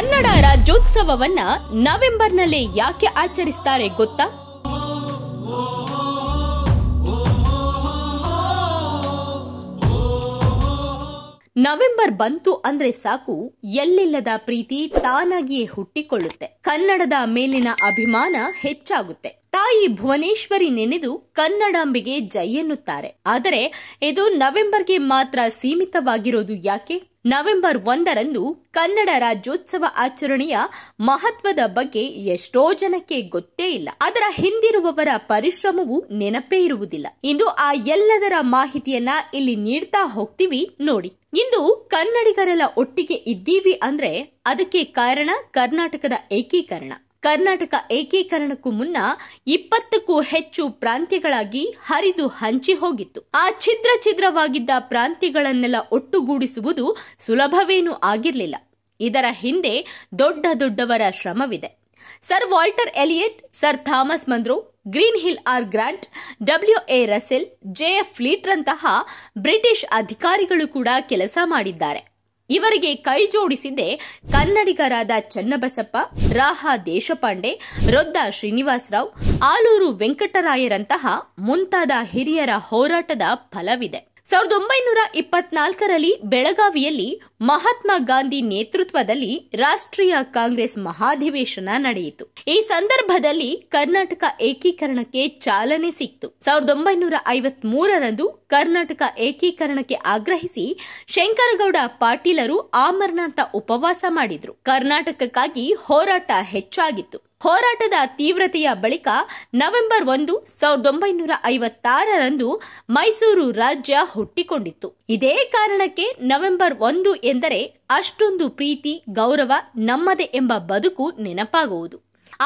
ಕನ್ನಡ ರಾಜ್ಯೋತ್ಸವವನ್ನ ನವೆಂಬರ್ನಲ್ಲಿ ಯಾಕೆ ಆಚರಿಸ್ತಾರೆ ಗೊತ್ತಾ ನವೆಂಬರ್ ಬಂತು ಅಂದ್ರೆ ಸಾಕು ಎಲ್ಲಿಲ್ಲದ ಪ್ರೀತಿ ತಾನಾಗಿಯೇ ಹುಟ್ಟಿಕೊಳ್ಳುತ್ತೆ ಕನ್ನಡದ ಮೇಲಿನ ಅಭಿಮಾನ ಹೆಚ್ಚಾಗುತ್ತೆ ತಾಯಿ ಭುವನೇಶ್ವರಿ ನೆನೆದು ಕನ್ನಡಾಂಬೆಗೆ ಜೈ ಎನ್ನುತ್ತಾರೆ ಆದರೆ ಇದು ನವೆಂಬರ್ಗೆ ಮಾತ್ರ ಸೀಮಿತವಾಗಿರೋದು ಯಾಕೆ ನವೆಂಬರ್ ಒಂದರಂದು ಕನ್ನಡ ರಾಜ್ಯೋತ್ಸವ ಆಚರಣೆಯ ಮಹತ್ವದ ಬಗ್ಗೆ ಎಷ್ಟೋ ಜನಕ್ಕೆ ಗೊತ್ತೇ ಇಲ್ಲ ಅದರ ಹಿಂದಿರುವವರ ಪರಿಶ್ರಮವು ನೆನಪೇ ಇರುವುದಿಲ್ಲ ಇಂದು ಆ ಎಲ್ಲದರ ಮಾಹಿತಿಯನ್ನ ಇಲ್ಲಿ ನೀಡ್ತಾ ಹೋಗ್ತೀವಿ ನೋಡಿ ಇಂದು ಕನ್ನಡಿಗರೆಲ್ಲ ಒಟ್ಟಿಗೆ ಇದ್ದೀವಿ ಅಂದ್ರೆ ಅದಕ್ಕೆ ಕಾರಣ ಕರ್ನಾಟಕದ ಏಕೀಕರಣ ಕರ್ನಾಟಕ ಏಕೀಕರಣಕ್ಕೂ ಮುನ್ನ ಇಪ್ಪತ್ತಕ್ಕೂ ಹೆಚ್ಚು ಪ್ರಾಂತ್ಯಗಳಾಗಿ ಹರಿದು ಹಂಚಿ ಹೋಗಿತ್ತು ಆ ಛಿದ್ರ ಛಿದ್ರವಾಗಿದ್ದ ಪ್ರಾಂತ್ಯಗಳನ್ನೆಲ್ಲ ಒಟ್ಟುಗೂಡಿಸುವುದು ಸುಲಭವೇನೂ ಆಗಿರಲಿಲ್ಲ ಇದರ ಹಿಂದೆ ದೊಡ್ಡ ದೊಡ್ಡವರ ಶ್ರಮವಿದೆ sir Walter Elliot sir Thomas Munro Green Hill R Grant W A Russell J F ಫ್ಲೀಟ್ರಂತಹ ಬ್ರಿಟಿಷ್ ಅಧಿಕಾರಿಗಳು ಕೂಡ ಕೆಲಸ ಮಾಡಿದ್ದಾರೆ ಇವರಿಗೆ ಕೈ ಜೋಡಿಸಿದ್ದೆ ಕನ್ನಡಿಗರಾದ ಚನ್ನಬಸಪ್ಪ ರಾಹ ದೇಶಪಾಂಡೆ ರೊದ್ದ ಶ್ರೀನಿವಾಸರಾವ್ ಆಲೂರು ವೆಂಕಟರಾಯರಂತಹ ಮುಂತಾದ ಹಿರಿಯರ ಹೋರಾಟದ ಫಲವಿದೆ ಸಾವಿರದ ಒಂಬೈನೂರ ಇಪ್ಪತ್ನಾಲ್ಕರಲ್ಲಿ ಬೆಳಗಾವಿಯಲ್ಲಿ ಮಹಾತ್ಮ ಗಾಂಧಿ ನೇತೃತ್ವದಲ್ಲಿ ರಾಷ್ಟ್ರೀಯ ಕಾಂಗ್ರೆಸ್ ಮಹಾಧಿವೇಶನ ನಡೆಯಿತು ಈ ಸಂದರ್ಭದಲ್ಲಿ ಕರ್ನಾಟಕ ಏಕೀಕರಣಕ್ಕೆ ಚಾಲನೆ ಸಿಕ್ತು ಸಾವಿರದ ಒಂಬೈನೂರ ಐವತ್ ಮೂರರಂದು ಕರ್ನಾಟಕ ಏಕೀಕರಣಕ್ಕೆ ಆಗ್ರಹಿಸಿ ಶಂಕರಗೌಡ ಪಾಟೀಲರು ಆಮರನಾಥ ಉಪವಾಸ ಮಾಡಿದ್ರು ಕರ್ನಾಟಕಕ್ಕಾಗಿ ಹೋರಾಟ ಹೆಚ್ಚಾಗಿತ್ತು ಹೋರಾಟದ ತೀವ್ರತೆಯ ಬಳಿಕ ನವೆಂಬರ್ ಒಂದು ಸಾವಿರದ ಒಂಬೈನೂರ ಐವತ್ತಾರರಂದು ಮೈಸೂರು ರಾಜ್ಯ ಹುಟ್ಟಿಕೊಂಡಿತ್ತು ಇದೇ ಕಾರಣಕ್ಕೆ ನವೆಂಬರ್ ಒಂದು ಎಂದರೆ ಅಷ್ಟೊಂದು ಪ್ರೀತಿ ಗೌರವ ನಮ್ಮದೇ ಎಂಬ ಬದುಕು ನೆನಪಾಗುವುದು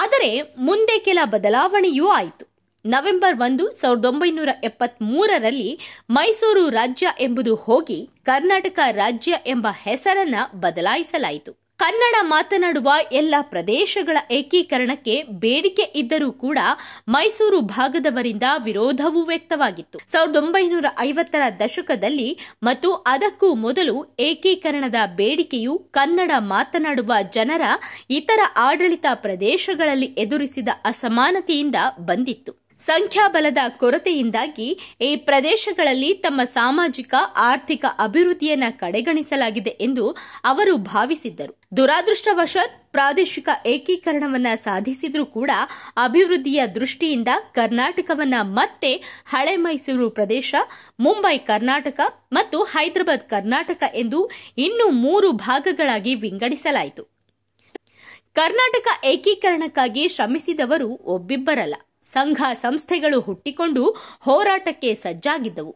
ಆದರೆ ಮುಂದೆ ಕೆಲ ಬದಲಾವಣೆಯೂ ಆಯಿತು ನವೆಂಬರ್ ಒಂದು ಸಾವಿರದ ಒಂಬೈನೂರ ಎಪ್ಪತ್ತ್ ಮೂರರಲ್ಲಿ ಮೈಸೂರು ರಾಜ್ಯ ಎಂಬುದು ಹೋಗಿ ಕರ್ನಾಟಕ ರಾಜ್ಯ ಎಂಬ ಹೆಸರನ್ನ ಬದಲಾಯಿಸಲಾಯಿತು ಕನ್ನಡ ಮಾತನಾಡುವ ಎಲ್ಲ ಪ್ರದೇಶಗಳ ಏಕೀಕರಣಕ್ಕೆ ಬೇಡಿಕೆ ಇದ್ದರೂ ಕೂಡ ಮೈಸೂರು ಭಾಗದವರಿಂದ ವಿರೋಧವೂ ವ್ಯಕ್ತವಾಗಿತ್ತು ಸಾವಿರದ ಒಂಬೈನೂರ ಐವತ್ತರ ದಶಕದಲ್ಲಿ ಮತ್ತು ಅದಕ್ಕೂ ಮೊದಲು ಏಕೀಕರಣದ ಬೇಡಿಕೆಯು ಕನ್ನಡ ಮಾತನಾಡುವ ಜನರ ಇತರ ಆಡಳಿತ ಪ್ರದೇಶಗಳಲ್ಲಿ ಎದುರಿಸಿದ ಅಸಮಾನತೆಯಿಂದ ಬಂದಿತ್ತು ಸಂಖ್ಯಾಬಲದ ಕೊರತೆಯಿಂದಾಗಿ ಈ ಪ್ರದೇಶಗಳಲ್ಲಿ ತಮ್ಮ ಸಾಮಾಜಿಕ ಆರ್ಥಿಕ ಅಭಿವೃದ್ಧಿಯನ್ನು ಕಡೆಗಣಿಸಲಾಗಿದೆ ಎಂದು ಅವರು ಭಾವಿಸಿದ್ದರು ದುರಾದೃಷ್ಟವಶಾತ್ ಪ್ರಾದೇಶಿಕ ಏಕೀಕರಣವನ್ನು ಸಾಧಿಸಿದರೂ ಕೂಡ ಅಭಿವೃದ್ಧಿಯ ದೃಷ್ಟಿಯಿಂದ ಕರ್ನಾಟಕವನ್ನ ಮತ್ತೆ ಹಳೆ ಮೈಸೂರು ಪ್ರದೇಶ ಮುಂಬೈ ಕರ್ನಾಟಕ ಮತ್ತು ಹೈದರಾಬಾದ್ ಕರ್ನಾಟಕ ಎಂದು ಇನ್ನೂ ಮೂರು ಭಾಗಗಳಾಗಿ ವಿಂಗಡಿಸಲಾಯಿತು ಕರ್ನಾಟಕ ಏಕೀಕರಣಕ್ಕಾಗಿ ಶ್ರಮಿಸಿದವರು ಒಬ್ಬಿಬ್ಬರಲ್ಲ ಸಂಘ ಸಂಸ್ಥೆಗಳು ಹುಟ್ಟಿಕೊಂಡು ಹೋರಾಟಕ್ಕೆ ಸಜ್ಜಾಗಿದ್ದವು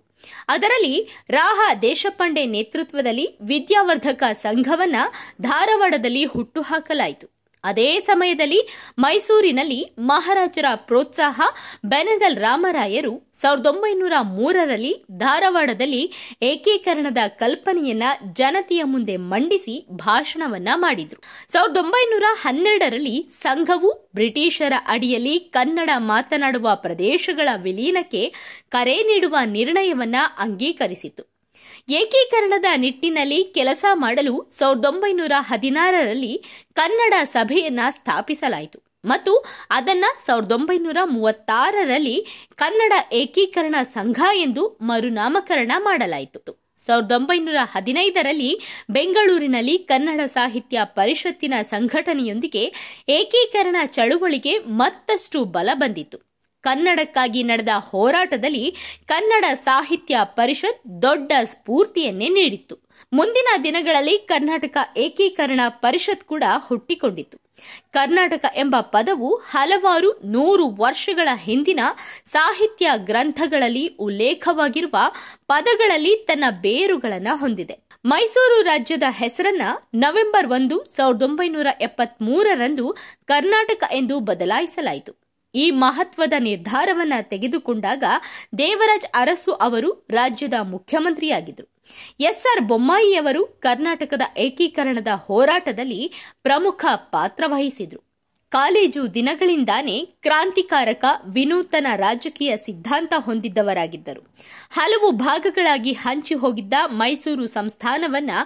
ಅದರಲ್ಲಿ ರಾಹ ದೇಶಪಾಂಡೆ ನೇತೃತ್ವದಲ್ಲಿ ವಿದ್ಯಾವರ್ಧಕ ಸಂಘವನ್ನ ಧಾರವಾಡದಲ್ಲಿ ಹುಟ್ಟುಹಾಕಲಾಯಿತು ಅದೇ ಸಮಯದಲ್ಲಿ ಮೈಸೂರಿನಲ್ಲಿ ಮಹಾರಾಜರ ಪ್ರೋತ್ಸಾಹ ಬೆನಗಲ್ ರಾಮರಾಯರು ಸಾವಿರದ ಒಂಬೈನೂರ ಮೂರರಲ್ಲಿ ಧಾರವಾಡದಲ್ಲಿ ಏಕೀಕರಣದ ಕಲ್ಪನೆಯನ್ನ ಜನತೆಯ ಮುಂದೆ ಮಂಡಿಸಿ ಭಾಷಣವನ್ನ ಮಾಡಿದ್ರು ಸಾವಿರದ ಒಂಬೈನೂರ ಹನ್ನೆರಡರಲ್ಲಿ ಸಂಘವು ಬ್ರಿಟಿಷರ ಅಡಿಯಲ್ಲಿ ಕನ್ನಡ ಮಾತನಾಡುವ ಪ್ರದೇಶಗಳ ವಿಲೀನಕ್ಕೆ ಕರೆ ನೀಡುವ ನಿರ್ಣಯವನ್ನ ಅಂಗೀಕರಿಸಿತು ಏಕೀಕರಣದ ನಿಟ್ಟಿನಲ್ಲಿ ಕೆಲಸ ಮಾಡಲು ಸಾವಿರದ ಒಂಬೈನೂರ ಹದಿನಾರರಲ್ಲಿ ಕನ್ನಡ ಸಭೆಯನ್ನ ಸ್ಥಾಪಿಸಲಾಯಿತು ಮತ್ತು ಅದನ್ನ ಸಾವಿರದ ಒಂಬೈನೂರ ಮೂವತ್ತಾರರಲ್ಲಿ ಕನ್ನಡ ಏಕೀಕರಣ ಸಂಘ ಎಂದು ಮರುನಾಮಕರಣ ಮಾಡಲಾಯಿತು ಸಾವಿರದ ಒಂಬೈನೂರ ಹದಿನೈದರಲ್ಲಿ ಬೆಂಗಳೂರಿನಲ್ಲಿ ಕನ್ನಡ ಸಾಹಿತ್ಯ ಪರಿಷತ್ತಿನ ಸಂಘಟನೆಯೊಂದಿಗೆ ಏಕೀಕರಣ ಚಳುವಳಿಗೆ ಮತ್ತಷ್ಟು ಬಲ ಬಂದಿತು ಕನ್ನಡಕ್ಕಾಗಿ ನಡೆದ ಹೋರಾಟದಲ್ಲಿ ಕನ್ನಡ ಸಾಹಿತ್ಯ ಪರಿಷತ್ ದೊಡ್ಡ ಸ್ಫೂರ್ತಿಯನ್ನೇ ನೀಡಿತ್ತು ಮುಂದಿನ ದಿನಗಳಲ್ಲಿ ಕರ್ನಾಟಕ ಏಕೀಕರಣ ಪರಿಷತ್ ಕೂಡ ಹುಟ್ಟಿಕೊಂಡಿತು ಕರ್ನಾಟಕ ಎಂಬ ಪದವು ಹಲವಾರು ನೂರು ವರ್ಷಗಳ ಹಿಂದಿನ ಸಾಹಿತ್ಯ ಗ್ರಂಥಗಳಲ್ಲಿ ಉಲ್ಲೇಖವಾಗಿರುವ ಪದಗಳಲ್ಲಿ ತನ್ನ ಬೇರುಗಳನ್ನು ಹೊಂದಿದೆ ಮೈಸೂರು ರಾಜ್ಯದ ಹೆಸರನ್ನ ನವೆಂಬರ್ ಒಂದು ಸಾವಿರದ ಒಂಬೈನೂರ ಎಪ್ಪತ್ಮೂರರಂದು ಕರ್ನಾಟಕ ಎಂದು ಬದಲಾಯಿಸಲಾಯಿತು ಈ ಮಹತ್ವದ ನಿರ್ಧಾರವನ್ನು ತೆಗೆದುಕೊಂಡಾಗ ದೇವರಾಜ್ ಅರಸು ಅವರು ರಾಜ್ಯದ ಮುಖ್ಯಮಂತ್ರಿಯಾಗಿದ್ದರು ಎಸ್ ಆರ್ ಬೊಮ್ಮಾಯಿಯವರು ಕರ್ನಾಟಕದ ಏಕೀಕರಣದ ಹೋರಾಟದಲ್ಲಿ ಪ್ರಮುಖ ಪಾತ್ರ ವಹಿಸಿದರು ಕಾಲೇಜು ದಿನಗಳಿಂದಾನೇ ಕ್ರಾಂತಿಕಾರಕ ವಿನೂತನ ರಾಜಕೀಯ ಸಿದ್ಧಾಂತ ಹೊಂದಿದ್ದವರಾಗಿದ್ದರು ಹಲವು ಭಾಗಗಳಾಗಿ ಹಂಚಿ ಹೋಗಿದ್ದ ಮೈಸೂರು ಸಂಸ್ಥಾನವನ್ನು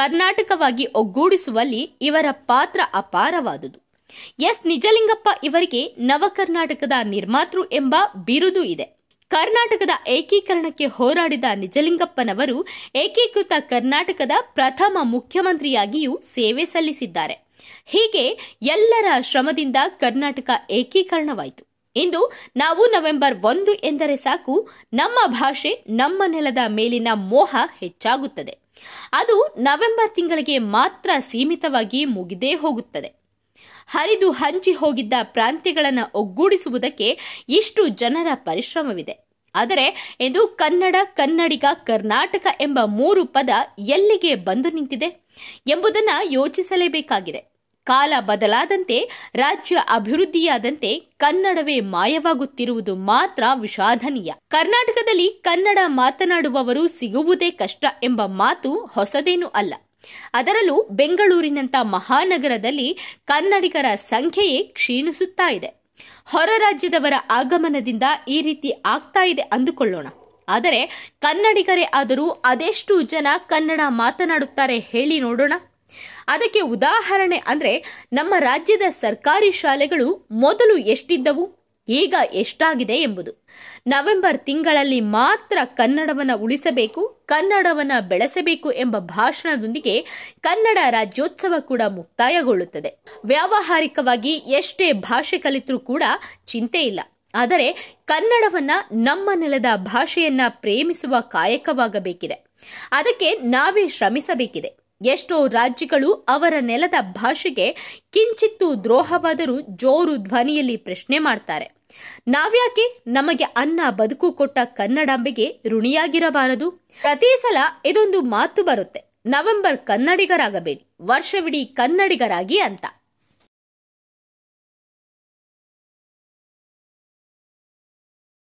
ಕರ್ನಾಟಕವಾಗಿ ಒಗ್ಗೂಡಿಸುವಲ್ಲಿ ಇವರ ಪಾತ್ರ ಅಪಾರವಾದುದು ಎಸ್ ನಿಜಲಿಂಗಪ್ಪ ಇವರಿಗೆ ನವಕರ್ನಾಟಕದ ನಿರ್ಮಾತೃ ಎಂಬ ಬಿರುದು ಇದೆ ಕರ್ನಾಟಕದ ಏಕೀಕರಣಕ್ಕೆ ಹೋರಾಡಿದ ನಿಜಲಿಂಗಪ್ಪನವರು ಏಕೀಕೃತ ಕರ್ನಾಟಕದ ಪ್ರಥಮ ಮುಖ್ಯಮಂತ್ರಿಯಾಗಿಯೂ ಸೇವೆ ಸಲ್ಲಿಸಿದ್ದಾರೆ ಹೀಗೆ ಎಲ್ಲರ ಶ್ರಮದಿಂದ ಕರ್ನಾಟಕ ಏಕೀಕರಣವಾಯಿತು ಇಂದು ನಾವು ನವೆಂಬರ್ ಒಂದು ಎಂದರೆ ಸಾಕು ನಮ್ಮ ಭಾಷೆ ನಮ್ಮ ನೆಲದ ಮೇಲಿನ ಮೋಹ ಹೆಚ್ಚಾಗುತ್ತದೆ ಅದು ನವೆಂಬರ್ ತಿಂಗಳಿಗೆ ಮಾತ್ರ ಸೀಮಿತವಾಗಿ ಮುಗಿದೇ ಹೋಗುತ್ತದೆ ಹರಿದು ಹಂಚಿ ಹೋಗಿದ್ದ ಪ್ರಾಂತ್ಯಗಳನ್ನು ಒಗ್ಗೂಡಿಸುವುದಕ್ಕೆ ಇಷ್ಟು ಜನರ ಪರಿಶ್ರಮವಿದೆ ಆದರೆ ಇಂದು ಕನ್ನಡ ಕನ್ನಡಿಗ ಕರ್ನಾಟಕ ಎಂಬ ಮೂರು ಪದ ಎಲ್ಲಿಗೆ ಬಂದು ನಿಂತಿದೆ ಎಂಬುದನ್ನು ಯೋಚಿಸಲೇಬೇಕಾಗಿದೆ ಕಾಲ ಬದಲಾದಂತೆ ರಾಜ್ಯ ಅಭಿವೃದ್ಧಿಯಾದಂತೆ ಕನ್ನಡವೇ ಮಾಯವಾಗುತ್ತಿರುವುದು ಮಾತ್ರ ವಿಷಾದನೀಯ ಕರ್ನಾಟಕದಲ್ಲಿ ಕನ್ನಡ ಮಾತನಾಡುವವರು ಸಿಗುವುದೇ ಕಷ್ಟ ಎಂಬ ಮಾತು ಹೊಸದೇನೂ ಅಲ್ಲ ಅದರಲ್ಲೂ ಬೆಂಗಳೂರಿನಂಥ ಮಹಾನಗರದಲ್ಲಿ ಕನ್ನಡಿಗರ ಸಂಖ್ಯೆಯೇ ಕ್ಷೀಣಿಸುತ್ತಾ ಇದೆ ಹೊರ ರಾಜ್ಯದವರ ಆಗಮನದಿಂದ ಈ ರೀತಿ ಆಗ್ತಾ ಇದೆ ಅಂದುಕೊಳ್ಳೋಣ ಆದರೆ ಕನ್ನಡಿಗರೇ ಆದರೂ ಅದೆಷ್ಟು ಜನ ಕನ್ನಡ ಮಾತನಾಡುತ್ತಾರೆ ಹೇಳಿ ನೋಡೋಣ ಅದಕ್ಕೆ ಉದಾಹರಣೆ ಅಂದರೆ ನಮ್ಮ ರಾಜ್ಯದ ಸರ್ಕಾರಿ ಶಾಲೆಗಳು ಮೊದಲು ಎಷ್ಟಿದ್ದವು ಈಗ ಎಷ್ಟಾಗಿದೆ ಎಂಬುದು ನವೆಂಬರ್ ತಿಂಗಳಲ್ಲಿ ಮಾತ್ರ ಕನ್ನಡವನ್ನು ಉಳಿಸಬೇಕು ಕನ್ನಡವನ್ನು ಬೆಳೆಸಬೇಕು ಎಂಬ ಭಾಷಣದೊಂದಿಗೆ ಕನ್ನಡ ರಾಜ್ಯೋತ್ಸವ ಕೂಡ ಮುಕ್ತಾಯಗೊಳ್ಳುತ್ತದೆ ವ್ಯಾವಹಾರಿಕವಾಗಿ ಎಷ್ಟೇ ಭಾಷೆ ಕಲಿತರೂ ಕೂಡ ಚಿಂತೆ ಇಲ್ಲ ಆದರೆ ಕನ್ನಡವನ್ನು ನಮ್ಮ ನೆಲದ ಭಾಷೆಯನ್ನ ಪ್ರೇಮಿಸುವ ಕಾಯಕವಾಗಬೇಕಿದೆ ಅದಕ್ಕೆ ನಾವೇ ಶ್ರಮಿಸಬೇಕಿದೆ ಎಷ್ಟೋ ರಾಜ್ಯಗಳು ಅವರ ನೆಲದ ಭಾಷೆಗೆ ಕಿಂಚಿತ್ತು ದ್ರೋಹವಾದರೂ ಜೋರು ಧ್ವನಿಯಲ್ಲಿ ಪ್ರಶ್ನೆ ಮಾಡ್ತಾರೆ ನಾವ್ಯಾಕೆ ನಮಗೆ ಅನ್ನ ಬದುಕು ಕೊಟ್ಟ ಕನ್ನಡಾಂಬೆಗೆ ಋಣಿಯಾಗಿರಬಾರದು ಪ್ರತಿ ಸಲ ಇದೊಂದು ಮಾತು ಬರುತ್ತೆ ನವೆಂಬರ್ ಕನ್ನಡಿಗರಾಗಬೇಡಿ ವರ್ಷವಿಡೀ ಕನ್ನಡಿಗರಾಗಿ ಅಂತ